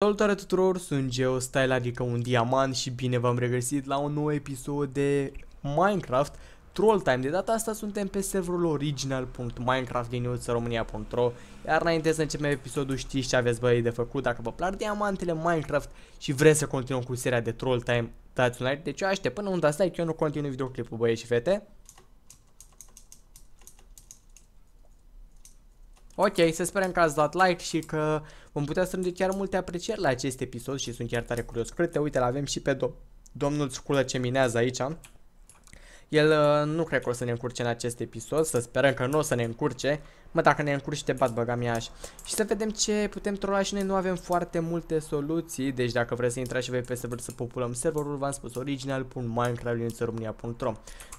Salutare tuturor, sunt GeoStyle, adică un diamant și bine v-am regăsit la un nou episod de Minecraft Troll Time. De data asta suntem pe serverul original.minecraft.românia.ro Iar înainte să începem episodul știți ce aveți băi de făcut dacă vă plac diamantele Minecraft și vreți să continuăm cu seria de Troll Time dați un like. Deci eu aștept până unde asta că eu nu continui videoclipul băieți și fete. Ok, să sperăm că ați dat like și că Vom putea strânge chiar multe aprecieri la acest episod și sunt chiar tare curios. Cred că, uite, l-avem și pe do domnul Sculă ce minează aici. El uh, nu cred că o să ne încurce în acest episod, să sperăm că nu o să ne încurce. Mă, dacă ne încurci te bat băgamiaș. Și să vedem ce putem trola și noi nu avem foarte multe soluții, deci dacă vreți să intrați și voi pe server să populăm serverul, v-am spus original, pun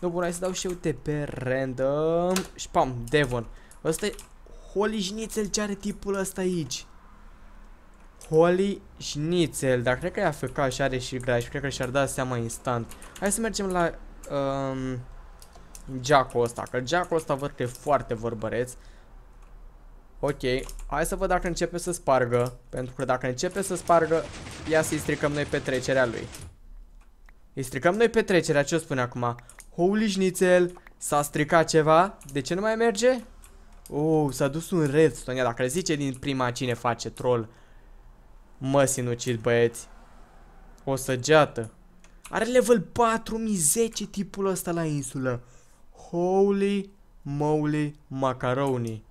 Nu bun, hai să dau și eu te pe random și pam, Devon. Ăsta e... Holy ce are tipul ăsta aici? Holy Schnitzel, dar cred că e AFK și are și graj, cred că și-ar da seama instant. Hai să mergem la um, Jack-ul ăsta, că Jack-ul ăsta văd că e foarte vorbăreț. Ok, hai să văd dacă începe să spargă, pentru că dacă începe să spargă, ia să-i stricăm noi petrecerea lui. Îi stricăm noi petrecerea, ce o spune acum? Holy Schnitzel, s-a stricat ceva, de ce nu mai merge? Oh, s-a dus un redstone, dacă le zice din prima cine face troll... Mă sinucid, băieți. O săgeată. Are level 4010 tipul ăsta la insulă. Holy moly macaroni.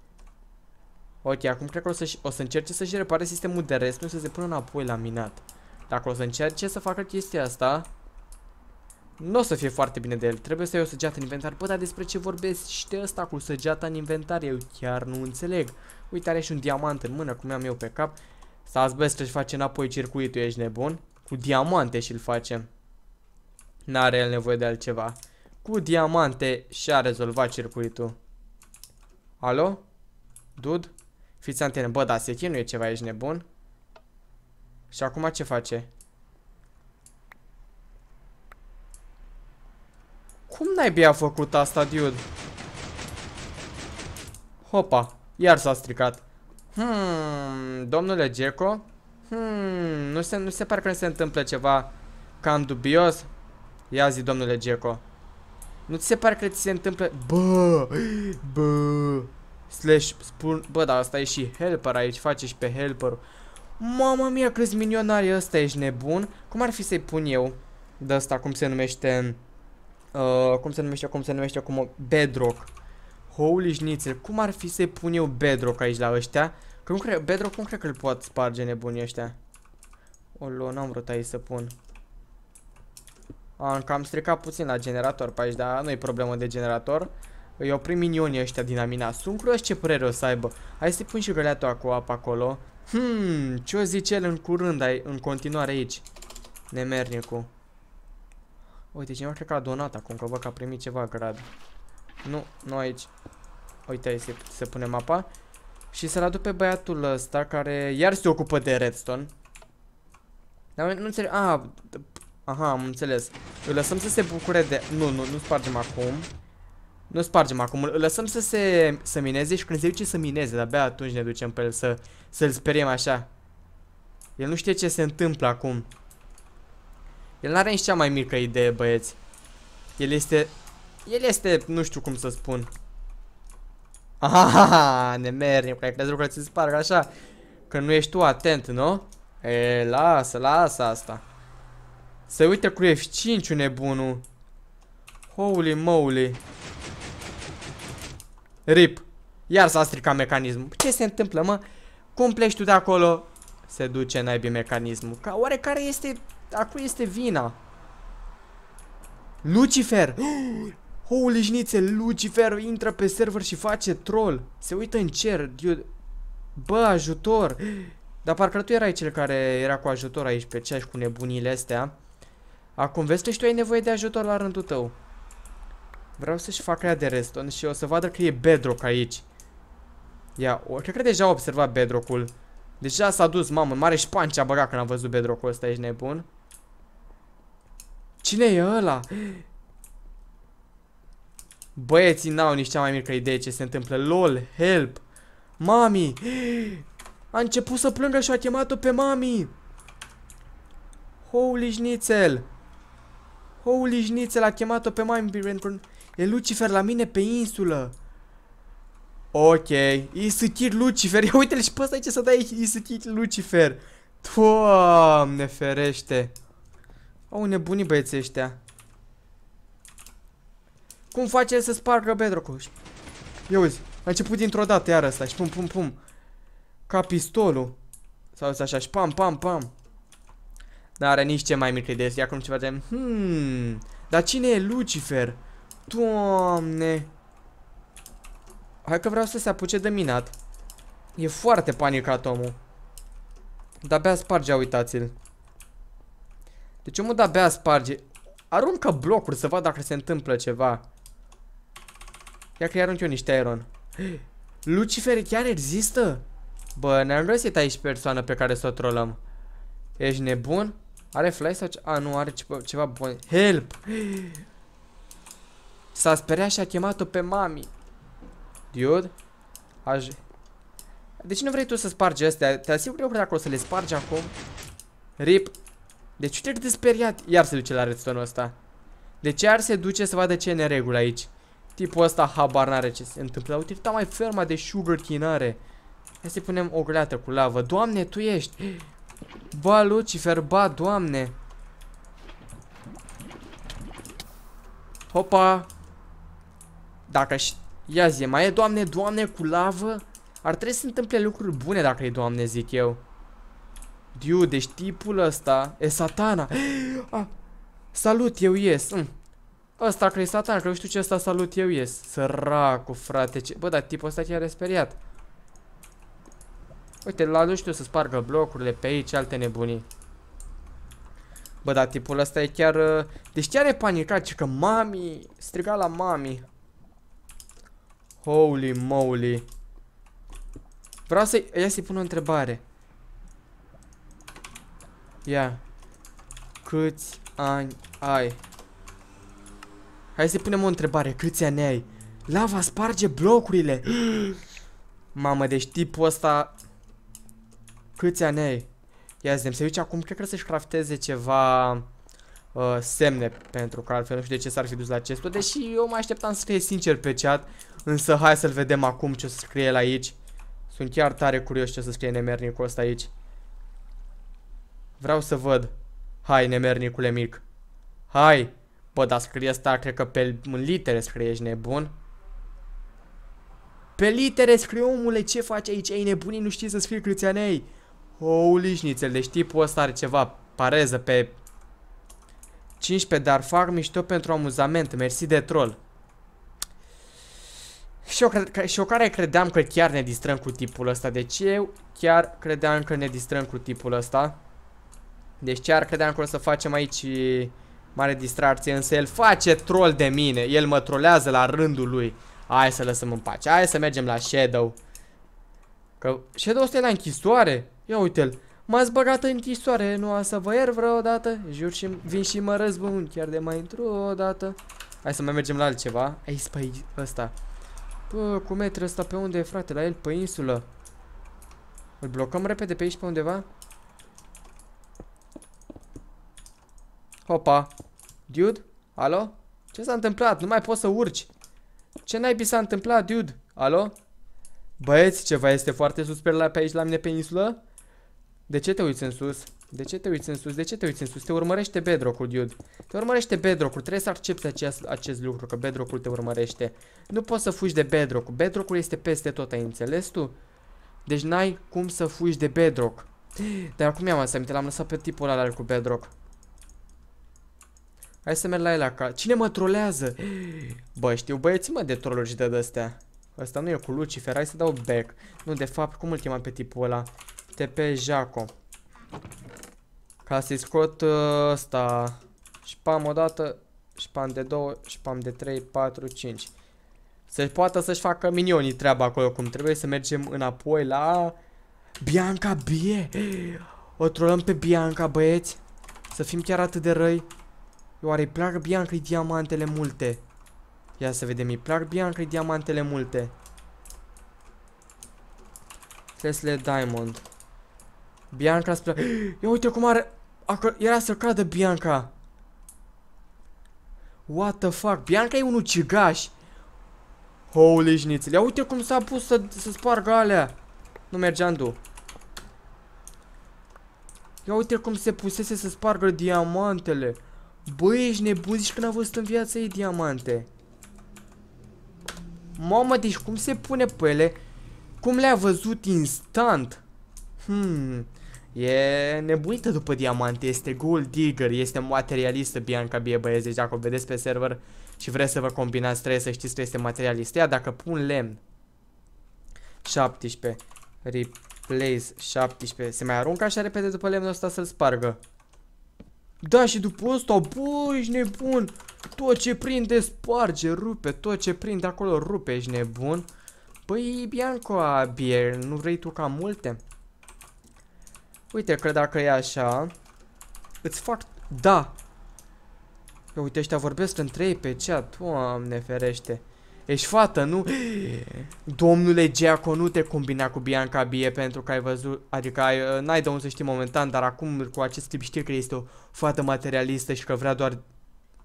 Ok, acum cred că o să, o să încerce să-și repare sistemul de rest, nu să se pună înapoi la minat. Dacă o să încerce să facă chestia asta, nu o să fie foarte bine de el. Trebuie să iau săgeată în inventar. Bă, dar despre ce vorbesc? Știi ăsta cu săgeata în inventar? Eu chiar nu înțeleg. Uite, are și un diamant în mână, cum am eu pe cap. Sazbest și face înapoi circuitul, ești nebun? Cu diamante și-l facem. N-are el nevoie de altceva. Cu diamante și-a rezolvat circuitul. Alo? Dud? Fiți antenă. Bă, da, se chinuie ceva, ești nebun? Și acum ce face? Cum n-ai a făcut asta, dude? Hopa, iar s-a stricat. Hmm, domnule Geco? Hmm, nu se, nu se pare că ne se întâmplă ceva cam dubios? Ia zi, domnule Geco. Nu ți se pare că ți se întâmplă... Bă! Bă! Slash, spun... Bă, dar asta e și helper aici, face și pe helper -ul. Mama mia, câți milionari ăsta, ești nebun? Cum ar fi să-i pun eu? De asta, cum se numește... Uh, cum se numește, cum se numește, cum... Bedrock. Holy șnițel, cum ar fi să pun eu bedrock aici la ăștia? Că nu cred, bedrock nu cred că îl pot sparge nebunii ăștia. Olo, n-am vrut aici să pun. Am cam stricat puțin la generator pe aici, dar nu e problemă de generator. Îi oprim minionii ăștia din amina. Sunt curios ce părere o să aibă. Hai să-i pun și găleatua cu apă acolo. Hmm, ce o zice el în curând, ai, în continuare aici? Nemernicu. Uite, cineva cred că a donat acum, că văd că a primit ceva grad. Nu, nu aici. Uite, aici se, se pune mapa. Și să-l aduc pe băiatul ăsta care iar se ocupă de redstone. Dar nu înțeleg... Ah, aha, am înțeles. Îl lăsăm să se bucure de... Nu, nu, nu spargem acum. Nu spargem acum, îl lăsăm să se să mineze și când se duce să mineze, de-abia atunci ne ducem pe el să-l să speriem așa. El nu știe ce se întâmplă acum. El n-are nici cea mai mică idee, băieți. El este el este, nu știu cum să spun. Aha, ne mergem, că ai crezut că ți sparg așa. Că nu ești tu atent, nu? E, lasă, lasă asta. Se uite cu F5 nebunul. Holy moly. Rip. Iar s-a stricat mecanismul. Păi ce se întâmplă, mă? Cum pleci tu de acolo? Se duce naibii mecanismul. Ca oare care este... Acum este vina. Lucifer! Holy șnițe, Lucifer intră pe server și face troll. Se uită în cer. Dude. Bă, ajutor. Dar parcă tu erai cel care era cu ajutor aici pe ceași cu nebunile astea. Acum vezi că și tu ai nevoie de ajutor la rândul tău. Vreau să-și fac aia de reston și o să vadă că e bedrock aici. Ia, o, cred că deja a observat bedrock-ul. Deja s-a dus, mamă, mare șpanci a băgat când am văzut bedrock-ul ăsta, ești nebun. Cine e ăla? Băieții n-au nici cea mai mică idee ce se întâmplă. LOL, help! Mami! A început să plângă și a chemat-o pe mami! Holy șnițel! Holy șnițel a chemat-o pe mami pentru... E Lucifer la mine pe insulă! Ok, Isâchit Lucifer, ia uite-l și pe ăsta ce să dai Isâchit Lucifer! Doamne ferește! Au nebunii băieții ăștia! Cum face să spargă bedrock-ul? Ia uzi, a început dintr-o dată iar asta și pum pum pum. Ca pistolul. Sau să așa și pam pam pam. Dar are nici ce mai mic credeți. Ia acum ce facem. Hmm. Dar cine e Lucifer? Doamne. Hai că vreau să se apuce de minat. E foarte panicat omul. De-abia sparge, uitați-l. Deci omul de-abia sparge. Aruncă blocuri să vadă dacă se întâmplă ceva. Ia că arunc eu niște iron. Lucifer chiar există? Bă, ne-am găsit aici persoană pe care să o trollăm. Ești nebun? Are fly sau ce? A, nu, are ceva, ceva bun. Help! S-a speriat și a chemat-o pe mami. Dude? Aș... De ce nu vrei tu să spargi astea? Te asigur eu că dacă o să le spargi acum. Rip. Deci ce te-ai desperiat? Iar se duce la redstone-ul ăsta. ce ar se duce să vadă ce e neregul regulă aici. Tipul ăsta habar n-are ce se întâmplă. Uite, uite, mai ferma de sugarcane are. Hai să punem o gleată cu lavă. Doamne, tu ești! Ba, Lucifer, ba, doamne! Hopa! Dacă și... Ia zi, mai e doamne, doamne, cu lavă? Ar trebui să întâmple lucruri bune dacă e doamne, zic eu. Dude, deci tipul ăsta e satana. Ah, salut, eu ies. Mm. Ăsta Cristatan, că nu știu ce ăsta salut eu ies. Săracu, frate. Ce... Bă, dar tipul ăsta chiar e speriat. Uite, la nu știu să spargă blocurile pe aici, alte nebunii. Bă, dar tipul ăsta e chiar... Ă, deci chiar e panicat, ci că mami... Striga la mami. Holy moly. Vreau să-i... Ia să-i pun o întrebare. Ia. Câți ani ai? Hai să punem o întrebare. Câți ani ai? Lava sparge blocurile. Mamă, deci tipul ăsta... Câți ani ai? Ia zi, se duce acum, cred că să-și crafteze ceva uh, semne, pentru că altfel nu știu de ce s-ar fi dus la acestul, deși eu mă așteptam să fie sincer pe chat, însă hai să-l vedem acum ce o să scrie el aici. Sunt chiar tare curios ce o să scrie nemernicul ăsta aici. Vreau să văd. Hai, nemernicule mic. Hai! Bă, dar scrie asta, cred că pe în litere scrie, ești nebun. Pe litere scrie, omule, ce faci aici? Ei nebunii, nu știi să scrie crițianei. Holy șnițel, deci tipul ăsta are ceva pareză pe 15, dar fac mișto pentru amuzament, mersi de troll. Și eu, cred, și eu care credeam că chiar ne distrăm cu tipul ăsta, deci eu chiar credeam că ne distrăm cu tipul ăsta. Deci chiar credeam că o să facem aici Mare distracție, însă el face troll de mine. El mă trolează la rândul lui. Hai să lăsăm în pace. Hai să mergem la Shadow. Că Shadow e la închisoare. Ia uite-l. M-ați băgat în închisoare, nu a să vă ier vreodată. Jur și vin și mă răzbun chiar de mai într-o dată. Hai să mai mergem la altceva. Ei, spăi ăsta. Pă, cum e ăsta pe unde e, frate? La el, pe insulă. Îl blocăm repede pe aici pe undeva? Hopa. Dude? Alo? Ce s-a întâmplat? Nu mai poți să urci. Ce naibii s-a întâmplat, dude? Alo? Băieți, ceva este foarte sus pe, aici la mine pe insulă? De ce te uiți în sus? De ce te uiți în sus? De ce te uiți în sus? Te urmărește bedrock-ul, dude. Te urmărește bedrock-ul. Trebuie să accepti acest, acest lucru, că bedrock-ul te urmărește. Nu poți să fugi de bedrock-ul. Bedrock-ul este peste tot, ai înțeles tu? Deci n-ai cum să fugi de bedrock. Dar acum mi-am să l-am lăsat pe tipul ăla cu bedrock. Hai să merg la el acasă. Cine mă trolează? Bă, știu băieții mă de troluri și de astea. Asta nu e cu Lucifer, hai să dau back. Nu, de fapt, cum îl chemam pe tipul ăla? TP Jaco. Ca să-i scot ă, ăsta. Spam și spam de și spam de 3, 4, 5. Se poate să-și facă minionii treaba acolo cum trebuie să mergem înapoi la... Bianca Bie! O trolăm pe Bianca, băieți! Să fim chiar atât de răi. Oare îi plac bianca diamantele multe? Ia să vedem, îi plac bianca diamantele multe. Tesla Diamond. Bianca spre... Ia uite cum are... Era să cadă Bianca. What the fuck? Bianca e un ucigaș. Holy șnițel. Ia uite cum s-a pus să, să spargă alea. Nu merge Andu. Ia uite cum se pusese să spargă diamantele. Băi, ești nebun, zici că n-a văzut în viața ei diamante. Mamă, deci cum se pune pe ele? Cum le-a văzut instant? Hmm, e nebunită după diamante, este gold digger, este materialistă Bianca Bie băieți, deci dacă o vedeți pe server și vreți să vă combinați, trebuie să știți că este materialistă. Ia dacă pun lemn. 17. Replace 17. Se mai aruncă așa repede după lemnul ăsta să-l spargă. Da, și după ăsta, bă, ești nebun. Tot ce prinde sparge, rupe, tot ce prinde acolo rupe, ești nebun. Păi, Bianco, Bier, nu vrei tu ca multe? Uite că dacă e așa, îți fac... Da! Că uite, ăștia vorbesc între ei pe chat, doamne ferește. Ești fată, nu? Domnule Giaco, nu te combina cu Bianca Bie pentru că ai văzut, adică ai, uh, n-ai de unde să știi momentan, dar acum cu acest tip știi că este o fată materialistă și că vrea doar...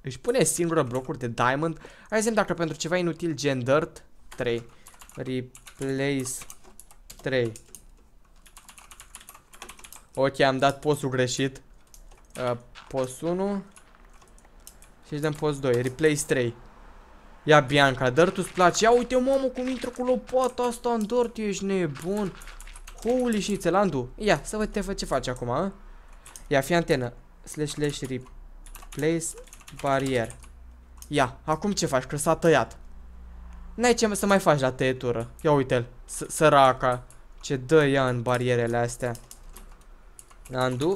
Își pune singură blocuri de diamond. Hai să dacă pentru ceva inutil gen dirt 3. Replace 3. Ok, am dat postul greșit. Uh, post 1. Și dăm post 2. Replace 3. Ia Bianca, tu-ți place? Ia uite mamă cum intră cu lopata asta în dirt, ești nebun. Holy Landu Ia, să văd te ce faci acum, a? Ia, fi antenă. Slash, slash, replace barier. Ia, acum ce faci? Că s-a tăiat. N-ai ce să mai faci la tăietură. Ia uite-l, săraca. Ce dă ea în barierele astea. Undo.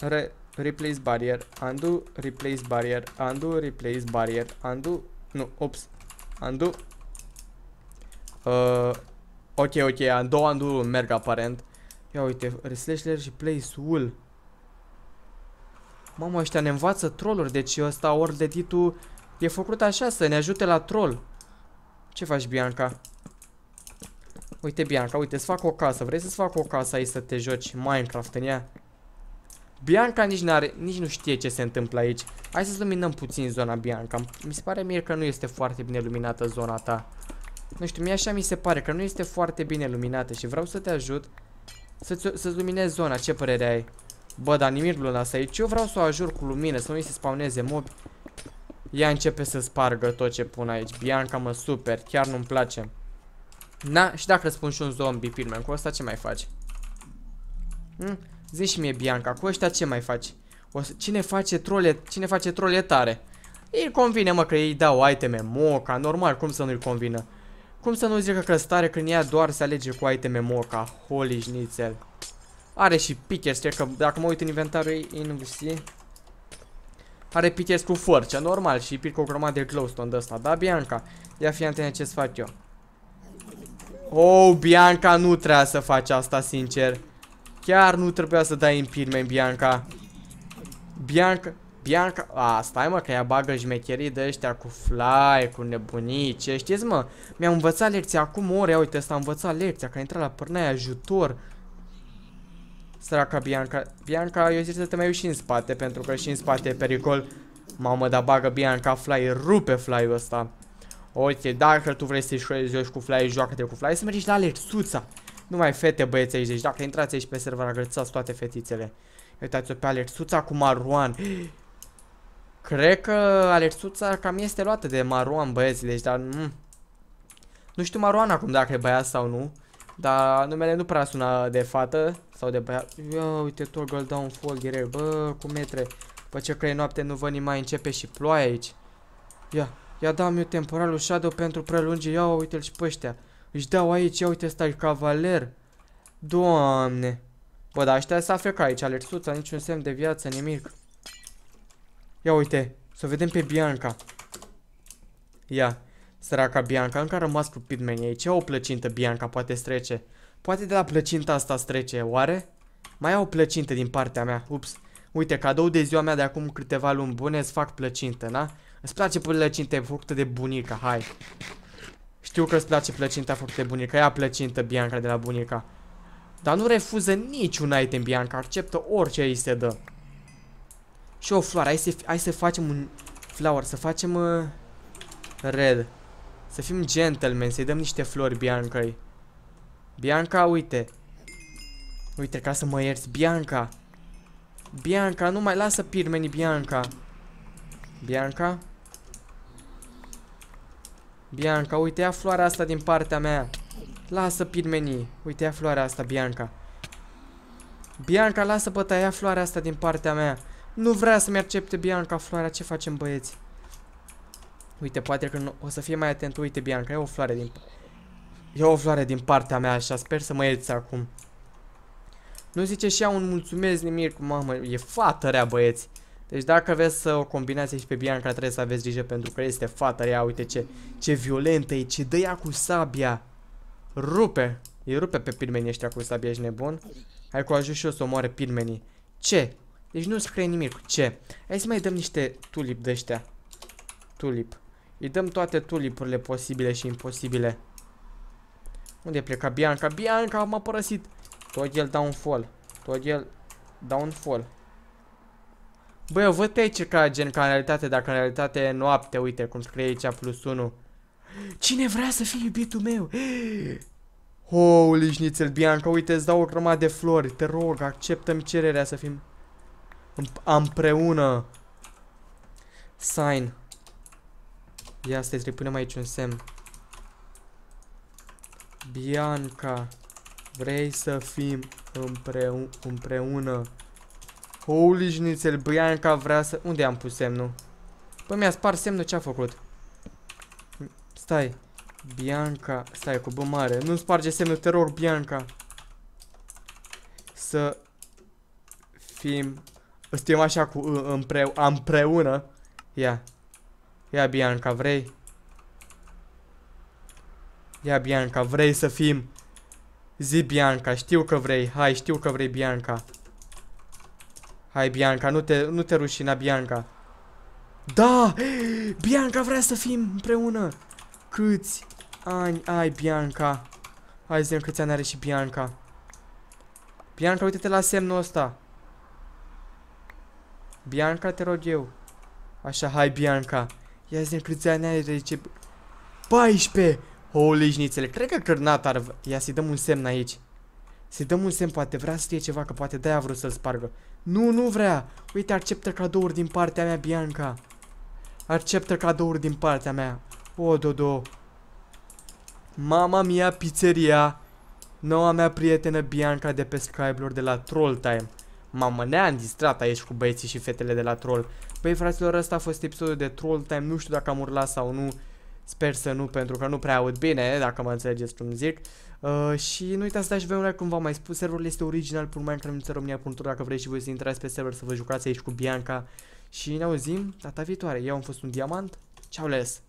Re replace barrier. Undo, replace barrier. Undo, replace barrier. Undo, nu, ops. Undo. Uh, ok, ok, undo, undo merg aparent. Ia uite, reslashler și place wool. Mamă, ăștia ne învață trolluri, deci ăsta ori de titu e făcut așa, să ne ajute la troll. Ce faci, Bianca? Uite, Bianca, uite, să fac o casă. Vrei să-ți fac o casă aici să te joci Minecraft în ea? Bianca nici, -are, nici nu știe ce se întâmplă aici. Hai să luminăm puțin zona Bianca. Mi se pare mie că nu este foarte bine luminată zona ta. Nu știu, mie așa mi se pare că nu este foarte bine luminată și vreau să te ajut să-ți să luminezi zona. Ce părere ai? Bă, dar nimic luna asta aici. Eu vreau să o ajur cu lumină, să nu mi se spawneze mobi. Ea începe să spargă tot ce pun aici. Bianca mă super, chiar nu-mi place. Na, și dacă spun și un zombie, filmen cu asta ce mai faci? Hm? Zici mie, Bianca, cu ăștia ce mai faci? O să, cine face trole, cine face trole tare? Îi convine, mă, că ei dau iteme, moca, normal, cum să nu-i convină? Cum să nu zică că stare când ea doar se alege cu iteme moca, holy schnitzel. Are și pickers, cred că dacă mă uit în inventarul ei, nu VC, are pickers cu forță, normal, și pic o grămadă de glowstone de ăsta, da, Bianca? Ia fi antena ce-ți fac eu. Oh, Bianca, nu trebuie să faci asta, sincer. Chiar nu trebuia să dai în pirme, Bianca. Bianca... Bianca... A, stai mă, că ea bagă jmecherii de ăștia cu fly, cu nebunice. Știți mă, mi-am învățat lecția acum ore. Uite, s-a învățat lecția, că a intrat la părnaia ajutor. Săraca Bianca. Bianca, eu zic să te mai uși în spate, pentru că și în spate e pericol. Mamă, dar bagă Bianca fly, rupe fly-ul ăsta. Ok, dacă tu vrei să-i joci cu fly, joacă-te cu fly, să mergi la Alexuța. Numai fete băieți aici, deci dacă intrați aici pe server agățați toate fetițele. Uitați-o pe Alersuța cu Maruan. Cred că Alersuța cam este luată de Maruan băieți, deci dar... Mm. Nu știu Maruan acum dacă e băiat sau nu. Dar numele nu prea sună de fată sau de băiat. Ia uite, toggle fall direct, bă, cu metre. Pă ce că e noapte, nu văd nimai, începe și ploaie aici. Ia, ia dam eu temporalul shadow pentru prelungi, ia uite-l și pe ăștia. Își dau aici, ia uite, stai cavaler. Doamne. Bă, dar ăștia s-a frecat aici, alersuța, niciun semn de viață, nimic. Ia uite, să vedem pe Bianca. Ia, săraca Bianca, încă a rămas cu Pitman aici. o plăcintă Bianca, poate strece. Poate de la plăcinta asta strece, oare? Mai au plăcintă din partea mea, ups. Uite, cadou de ziua mea de acum câteva luni bune îți fac plăcintă, na? Îți place plăcintă făcută de bunica, hai. Știu că îți place plăcinta foarte bunica. Ia plăcintă, Bianca, de la bunica. Dar nu refuză niciun item, Bianca. Acceptă orice îi se dă. Și o floare. Hai să, hai să facem un flower. Să facem... Uh, red. Să fim gentlemen. Să-i dăm niște flori, Biancai. Bianca, uite. Uite, ca să mă ierți. Bianca. Bianca, nu mai lasă pirmenii, Bianca. Bianca? Bianca, uite, ia floarea asta din partea mea. Lasă pirmenii. Uite, ia floarea asta, Bianca. Bianca, lasă bătaia floarea asta din partea mea. Nu vrea să-mi accepte Bianca floarea. Ce facem, băieți? Uite, poate că nu o să fie mai atent. Uite, Bianca, e o floare din... E o floare din partea mea, așa. Sper să mă ierți acum. Nu zice și ea un mulțumesc nimic, mamă. E fată rea, băieți. Deci dacă aveți să uh, o combinați aici pe Bianca trebuie să aveți grijă pentru că este fata ea, uite ce, ce violentă e, ce dă ea cu sabia. Rupe, îi rupe pe pirmenii ăștia cu sabia, ești nebun. Hai cu ajut și eu să omoare pirmenii. Ce? Deci nu scrie nimic, ce? Hai să mai dăm niște tulip de ăștia. Tulip. Îi dăm toate tulipurile posibile și imposibile. Unde pleca Bianca? Bianca m-a părăsit. Tot el downfall. Da Tot el downfall. Da Bă, eu văd pe aici ca gen ca în realitate, dacă în realitate e noapte, uite cum scrie aici plus 1. Cine vrea să fie iubitul meu? Holy șnițel, Bianca, uite, îți dau o grămadă de flori, te rog, acceptăm cererea să fim împreună. Sign. Ia să trebuie punem aici un semn. Bianca, vrei să fim împreună? Holy șnițel, Brianca vrea să... Unde am pus semnul? Păi mi-a spart semnul ce-a făcut. Stai. Bianca. Stai cu bă mare. Nu sparge semnul, te rog, Bianca. Să fim... Stim așa cu împre împreună. Ia. Ia, Bianca, vrei? Ia, Bianca, vrei să fim... Zi, Bianca, știu că vrei. Hai, știu că vrei, Bianca. Hai, Bianca, nu te, nu te rușina, Bianca. Da! Bianca vrea să fim împreună! Câți ani ai, Bianca? Hai să câți ani are și Bianca. Bianca, uite-te la semnul ăsta. Bianca, te rog eu. Așa, hai, Bianca. Ia zi câți ani ai, zice... 14! Holy șnițele, cred că cărnat ar... Ia să-i dăm un semn aici. Să-i dăm un semn, poate vrea să fie ceva, că poate de-aia vrut să-l spargă. Nu, nu vrea! Uite, acceptă cadouri din partea mea, Bianca. Acceptă cadouri din partea mea. O, Dodo. Mama mia pizzeria. Noua mea prietenă Bianca de pe Skyblor de la Troll Time. Mamă, ne-am distrat aici cu băieții și fetele de la Troll. Păi, fraților, ăsta a fost episodul de Troll Time. Nu știu dacă am urlat sau nu. Sper să nu, pentru că nu prea aud bine, dacă mă înțelegeți cum zic. Uh, și nu uitați să dați voi un like, cum v-am mai spus, serverul este original pur Minecraft România.ro dacă vreți și voi să intrați pe server să vă jucați aici cu Bianca. Și ne auzim data viitoare. Eu am fost un diamant. Ciao les!